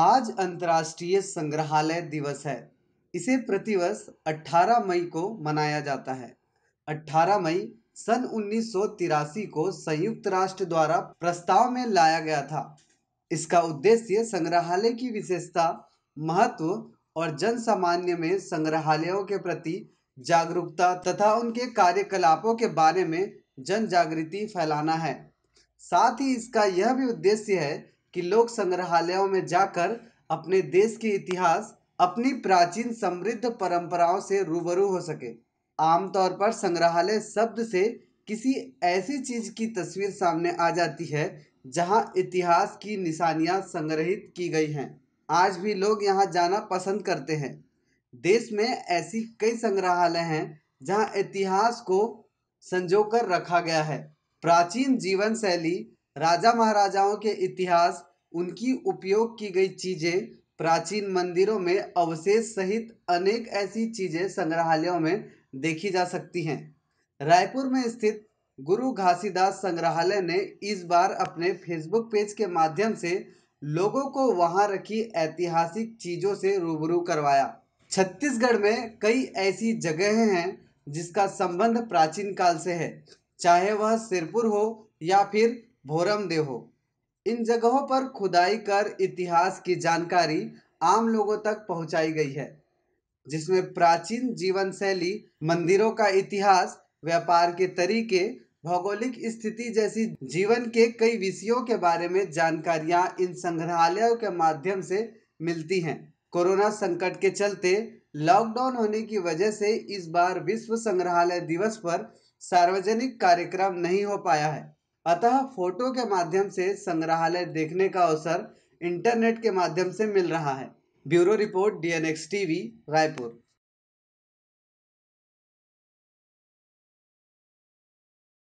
आज अंतर्राष्ट्रीय संग्रहालय दिवस है इसे प्रतिवर्ष 18 मई को मनाया जाता है 18 मई सन उन्नीस को संयुक्त राष्ट्र द्वारा प्रस्ताव में लाया गया था इसका उद्देश्य संग्रहालय की विशेषता महत्व और जन सामान्य में संग्रहालयों के प्रति जागरूकता तथा उनके कार्यकलापों के बारे में जन जागृति फैलाना है साथ ही इसका यह भी उद्देश्य है कि लोग संग्रहालयों में जाकर अपने देश के इतिहास अपनी प्राचीन समृद्ध परंपराओं से रूबरू हो सके आमतौर पर संग्रहालय शब्द से किसी ऐसी चीज की तस्वीर सामने आ जाती है जहां इतिहास की निशानियां संग्रहित की गई हैं आज भी लोग यहां जाना पसंद करते हैं देश में ऐसी कई संग्रहालय हैं जहां इतिहास को संजो कर रखा गया है प्राचीन जीवन शैली राजा महाराजाओं के इतिहास उनकी उपयोग की गई चीज़ें प्राचीन मंदिरों में अवशेष सहित अनेक ऐसी चीज़ें संग्रहालयों में देखी जा सकती हैं रायपुर में स्थित गुरु घासीदास संग्रहालय ने इस बार अपने फेसबुक पेज के माध्यम से लोगों को वहां रखी ऐतिहासिक चीज़ों से रूबरू करवाया छत्तीसगढ़ में कई ऐसी जगहें हैं जिसका संबंध प्राचीन काल से है चाहे वह सिरपुर हो या फिर भोरमदेहो इन जगहों पर खुदाई कर इतिहास की जानकारी आम लोगों तक पहुंचाई गई है जिसमें प्राचीन जीवन शैली मंदिरों का इतिहास व्यापार के तरीके भौगोलिक स्थिति जैसी जीवन के कई विषयों के बारे में जानकारियां इन संग्रहालयों के माध्यम से मिलती हैं कोरोना संकट के चलते लॉकडाउन होने की वजह से इस बार विश्व संग्रहालय दिवस पर सार्वजनिक कार्यक्रम नहीं हो पाया है अतः फोटो के माध्यम से संग्रहालय देखने का अवसर इंटरनेट के माध्यम से मिल रहा है bureau report D N X TV Raipur